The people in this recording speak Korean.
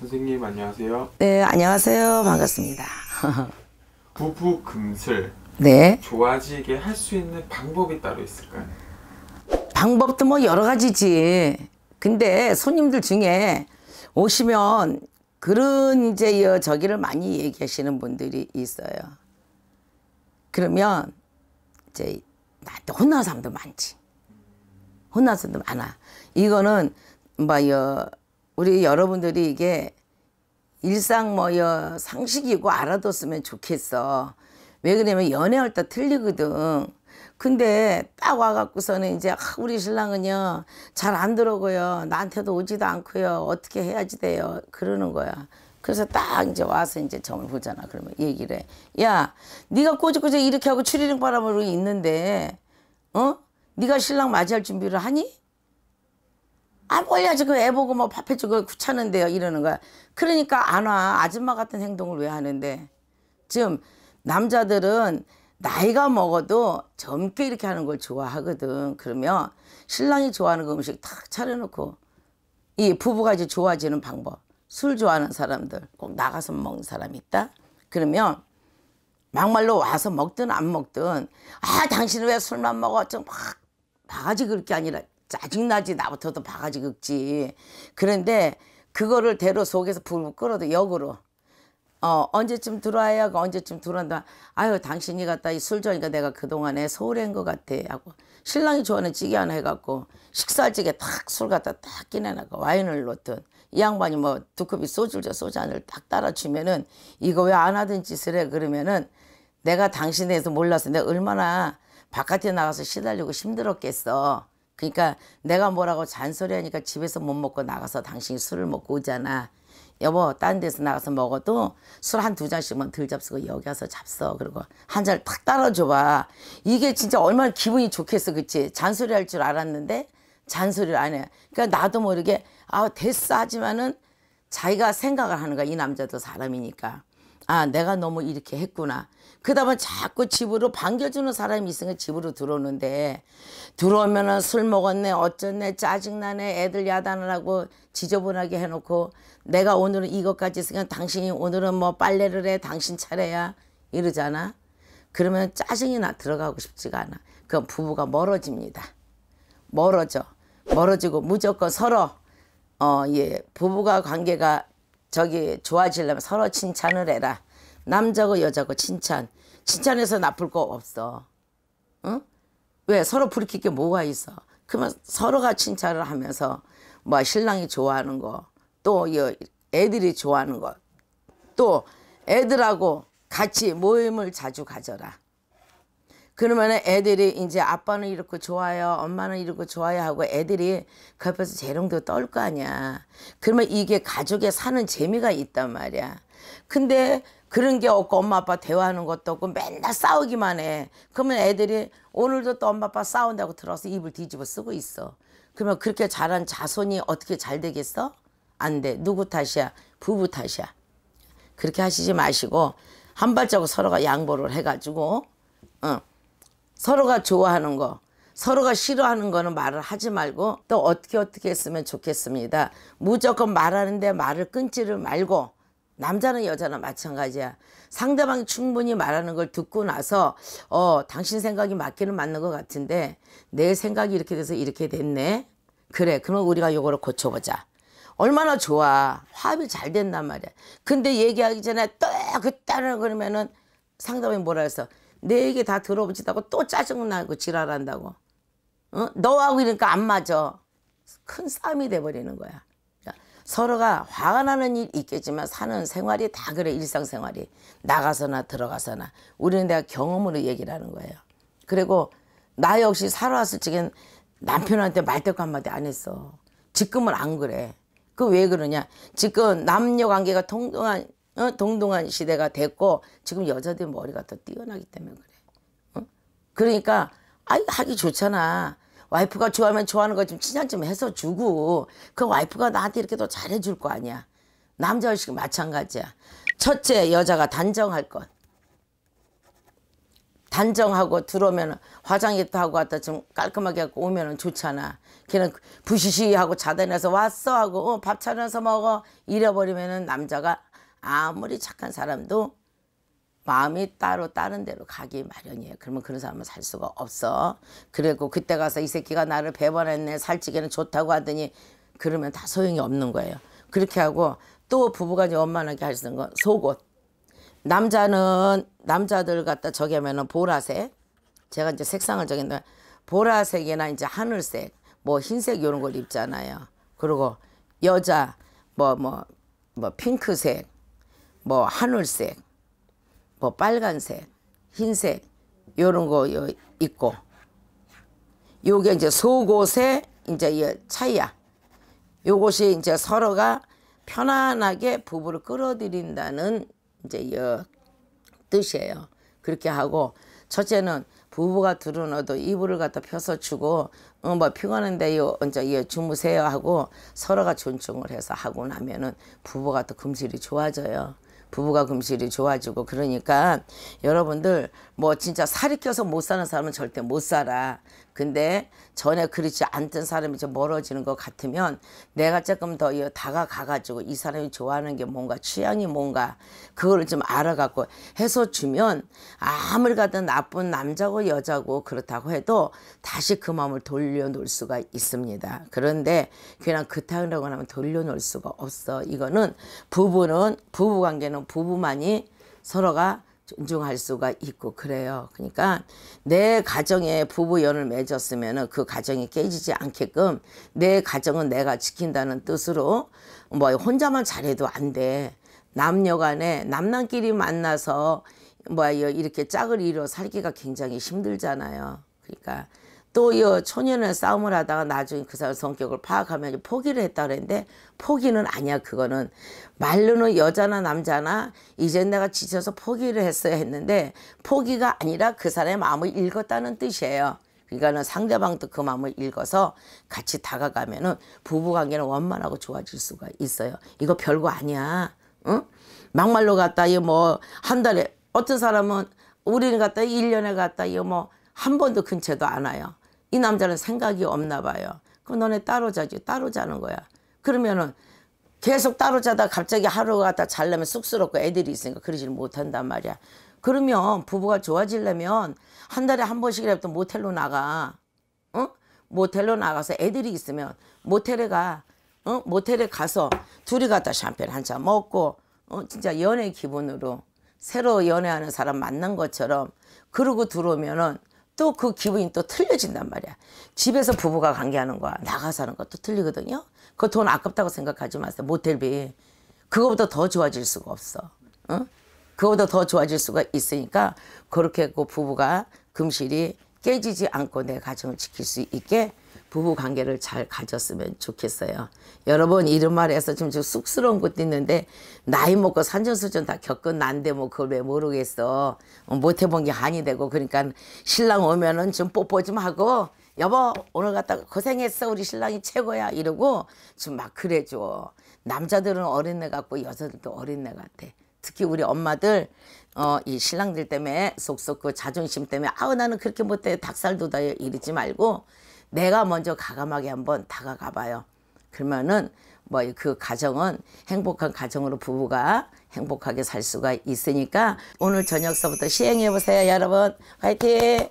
선생님 안녕하세요. 네, 안녕하세요. 반갑습니다. 부부 금슬 네. 좋아지게 할 수 있는 방법이 따로 있을까요? 방법도 뭐 여러 가지지. 근데 손님들 중에 오시면 그런 이제 저기를 많이 얘기하시는 분들이 있어요. 그러면 이제 나한테 혼나는 사람도 많지. 혼나는 사람도 많아. 이거는 뭐 우리 여러분들이 이게 일상 뭐여 상식이고 알아뒀으면 좋겠어. 왜 그러냐면 연애할 때 틀리거든. 근데 딱 와갖고서는 이제 아, 우리 신랑은요 잘 안 들어고요 오 나한테도 오지도 않고요 어떻게 해야지 돼요 그러는 거야. 그래서 딱 이제 와서 이제 점을 보잖아. 그러면 얘기를 해. 야, 네가 꼬지꼬지 이렇게 하고 추리닝 바람으로 있는데, 어? 네가 신랑 맞이할 준비를 하니? 안 올려주고 애 보고 뭐밥 해주고 귀찮은데요 이러는 거야. 그러니까 안 와. 아줌마 같은 행동을 왜 하는데. 지금 남자들은 나이가 먹어도 젊게 이렇게 하는 걸 좋아하거든. 그러면 신랑이 좋아하는 그 음식 탁 차려놓고 이 부부가 이제 좋아지는 방법. 술 좋아하는 사람들 꼭 나가서 먹는 사람이 있다. 그러면 막말로 와서 먹든 안 먹든 아 당신은 왜 술만 먹어? 좀막 바가지 그렇게 아니라 짜증나지 나부터도 바가지 긁지 그런데 그거를 대로 속에서 불 끌어도 역으로 어 언제쯤 들어와야 하고 언제쯤 들어온다 아유 당신이 갖다 이 술전이가 내가 그동안에 소홀한 것 같아 하고 신랑이 좋아하는 찌개 하나 해갖고 식사찌개 탁술 갖다 딱 끼내나가 와인을 넣든 이 양반이 뭐 두 컵이 소주죠 소주 한을 딱 따라주면은 이거 왜 안 하던 짓을 해 그러면은 내가 당신에 대해서 몰라서 내가 얼마나 바깥에 나가서 시달리고 힘들었겠어 그러니까 내가 뭐라고 잔소리하니까 집에서 못 먹고 나가서 당신이 술을 먹고 오잖아. 여보 딴 데서 나가서 먹어도 술 한 두 잔씩만 들 잡수고 여기 와서 잡숴 그리고 한 잔을 탁 따라줘봐 이게 진짜 얼마나 기분이 좋겠어 그치 잔소리 할 줄 알았는데 잔소리를 안해 그러니까 나도 모르게 아 됐어 하지만은 자기가 생각을 하는 거야 이 남자도 사람이니까 아 내가 너무 이렇게 했구나 그다음에 자꾸 집으로 반겨주는 사람이 있으니까 집으로 들어오는데 들어오면은 술 먹었네 어쩌네 짜증나네 애들 야단을 하고 지저분하게 해놓고 내가 오늘은 이것까지 있으니까 당신이 오늘은 뭐 빨래를 해 당신 차례야 이러잖아 그러면 짜증이 나 들어가고 싶지가 않아 그럼 부부가 멀어집니다 멀어져 멀어지고 무조건 서로 어예 부부가 관계가 저기 좋아지려면 서로 칭찬을 해라. 남자고 여자고 칭찬. 칭찬해서 나쁠 거 없어. 응? 왜 서로 부리킬 게 뭐가 있어? 그러면 서로가 칭찬을 하면서 뭐 신랑이 좋아하는 거, 또 애들이 좋아하는 거, 또 애들하고 같이 모임을 자주 가져라. 그러면은 애들이 이제 아빠는 이렇게 좋아요, 엄마는 이렇게 좋아요 하고 애들이 그앞에서 재롱도 떨 거 아니야. 그러면 이게 가족에 사는 재미가 있단 말이야. 근데 그런 게 없고 엄마 아빠 대화하는 것도 없고 맨날 싸우기만 해. 그러면 애들이 오늘도 또 엄마 아빠 싸운다고 들어서 입을 뒤집어 쓰고 있어. 그러면 그렇게 자란 자손이 어떻게 잘 되겠어? 안 돼. 누구 탓이야? 부부 탓이야. 그렇게 하시지 마시고 한 발자국 서로가 양보를 해가지고 응. 어. 서로가 좋아하는 거 서로가 싫어하는 거는 말을 하지 말고 또 어떻게 어떻게 했으면 좋겠습니다. 무조건 말하는데 말을 끊지를 말고 남자는 여자나 마찬가지야. 상대방이 충분히 말하는 걸 듣고 나서 어 당신 생각이 맞기는 맞는 것 같은데 내 생각이 이렇게 돼서 이렇게 됐네. 그래 그럼 우리가 요거를 고쳐보자. 얼마나 좋아. 화합이 잘 됐단 말이야. 근데 얘기하기 전에 또그 따는 그러면은 상담이 뭐라 해서 내 얘기 다들어붙이다고또 짜증나고 지랄한다고. 어? 너하고 이러니까 안 맞아. 큰 싸움이 돼버리는 거야. 그러니까 서로가 화가 나는 일 있겠지만 사는 생활이 다 그래 일상생활이. 나가서나 들어가서나. 우리는 내가 경험으로 얘기를 하는 거예요. 그리고 나 역시 살아왔을 적엔 남편한테 말대꾸 한마디 안 했어. 지금은 안 그래. 그 왜 그러냐. 지금 남녀 관계가 통등한 어? 동동한 시대가 됐고 지금 여자들 머리가 더 뛰어나기 때문에 그래. 어? 그러니까 아 하기 좋잖아. 와이프가 좋아하면 좋아하는 거좀 칭찬 좀 해서 주고 그 와이프가 나한테 이렇게 더 잘해줄 거 아니야. 남자 의식 마찬가지야. 첫째 여자가 단정할 것. 단정하고 들어오면 화장기도 하고 왔다 좀 깔끔하게 하고 오면은 좋잖아. 걔는 부시시하고 자다 내서 왔어 하고 어, 밥 차려서 먹어 잃어버리면은 남자가 아무리 착한 사람도 마음이 따로 다른 데로 가기 마련이에요. 그러면 그런 사람은 살 수가 없어. 그리고 그때 가서 이 새끼가 나를 배반했네 살찌기는 좋다고 하더니 그러면 다 소용이 없는 거예요. 그렇게 하고 또부부간 원만하게 할 수 있는 건 속옷. 남자는 남자들 갖다 저기 하면은 보라색. 제가 이제 색상을 정했는데 보라색이나 이제 하늘색, 뭐 흰색 이런 걸 입잖아요. 그리고 여자 뭐 뭐뭐 뭐, 뭐 핑크색 뭐 하늘색, 뭐 빨간색, 흰색 요런 거 있고 요게 이제 속옷의 이제 차이야. 요것이 이제 서로가 편안하게 부부를 끌어들인다는 이제 이 뜻이에요. 그렇게 하고 첫째는 부부가 둘은 어도 이불을 갖다 펴서 주고 어, 뭐 피곤한데 요언제요 주무세요 하고 서로가 존중을 해서 하고 나면은 부부가 또금실이 좋아져요. 부부가 금실이 좋아지고 그러니까 여러분들 뭐 진짜 살이 껴서 못 사는 사람은 절대 못 살아. 근데 전에 그렇지 않던 사람이 좀 멀어지는 것 같으면 내가 조금 더 다가가가지고 이 사람이 좋아하는 게 뭔가 취향이 뭔가 그거를 좀 알아갖고 해서 주면 아무리 가든 나쁜 남자고 여자고 그렇다고 해도 다시 그 마음을 돌려놓을 수가 있습니다. 그런데 그냥 그타이라고 하면 돌려놓을 수가 없어. 이거는 부부는 부부관계는 부부만이 서로가 존중할 수가 있고 그래요. 그러니까 내 가정에 부부연을 맺었으면 그 가정이 깨지지 않게끔 내 가정은 내가 지킨다는 뜻으로 뭐 혼자만 잘해도 안 돼. 남녀 간에 남남끼리 만나서 뭐 이렇게 짝을 이뤄 살기가 굉장히 힘들잖아요. 그러니까 또이 초년을 싸움을 하다가 나중에 그 사람 성격을 파악하면 포기를 했다 그랬는데 포기는 아니야 그거는 말로는 여자나 남자나 이제 내가 지쳐서 포기를 했어야 했는데 포기가 아니라 그 사람의 마음을 읽었다는 뜻이에요. 그러니까는 상대방도 그 마음을 읽어서 같이 다가가면은 부부관계는 원만하고 좋아질 수가 있어요. 이거 별거 아니야. 응? 막말로 갔다 이뭐한 달에 어떤 사람은 우리는 갔다 일년에 갔다 이거 뭐한 번도 근처도 안 와요. 이 남자는 생각이 없나 봐요. 그럼 너네 따로 자지. 따로 자는 거야. 그러면은 계속 따로 자다 갑자기 하루가 다 잘려면 쑥스럽고 애들이 있으니까 그러지를 못한단 말이야. 그러면 부부가 좋아지려면 한 달에 한 번씩이라도 모텔로 나가. 어? 모텔로 나가서 애들이 있으면 모텔에 가. 어? 모텔에 가서 둘이 갔다 샴페인 한 잔 먹고 어? 진짜 연애 기분으로 새로 연애하는 사람 만난 것처럼 그러고 들어오면은 또그 기분이 또 틀려진단 말이야. 집에서 부부가 관계하는 거야. 나가서 하는 것도 틀리거든요. 그 돈 아깝다고 생각하지 마세요. 모텔비. 그거보다 더 좋아질 수가 없어. 응? 그거보다 더 좋아질 수가 있으니까 그렇게 그 부부가 금실이 깨지지 않고 내 가정을 지킬 수 있게 부부 관계를 잘 가졌으면 좋겠어요. 여러분 이런 말해서 좀, 쑥스러운 것도 있는데 나이 먹고 산전수전 다 겪은 난데 뭐 그걸 왜 모르겠어. 어, 못 해본 게 한이 되고 그러니까 신랑 오면은 좀 뽀뽀 좀 하고 여보 오늘 갔다 고생했어 우리 신랑이 최고야 이러고 좀 막 그래줘. 남자들은 어린애 같고 여자들도 어린애 같아. 특히 우리 엄마들 어, 이 신랑들 때문에 속속 그 자존심 때문에 아우 나는 그렇게 못해 닭살 도다 이러지 말고 내가 먼저 가감하게 한번 다가가 봐요. 그러면은 뭐그 가정은 행복한 가정으로 부부가 행복하게 살 수가 있으니까 오늘 저녁서부터 시행해 보세요, 여러분. 화이팅!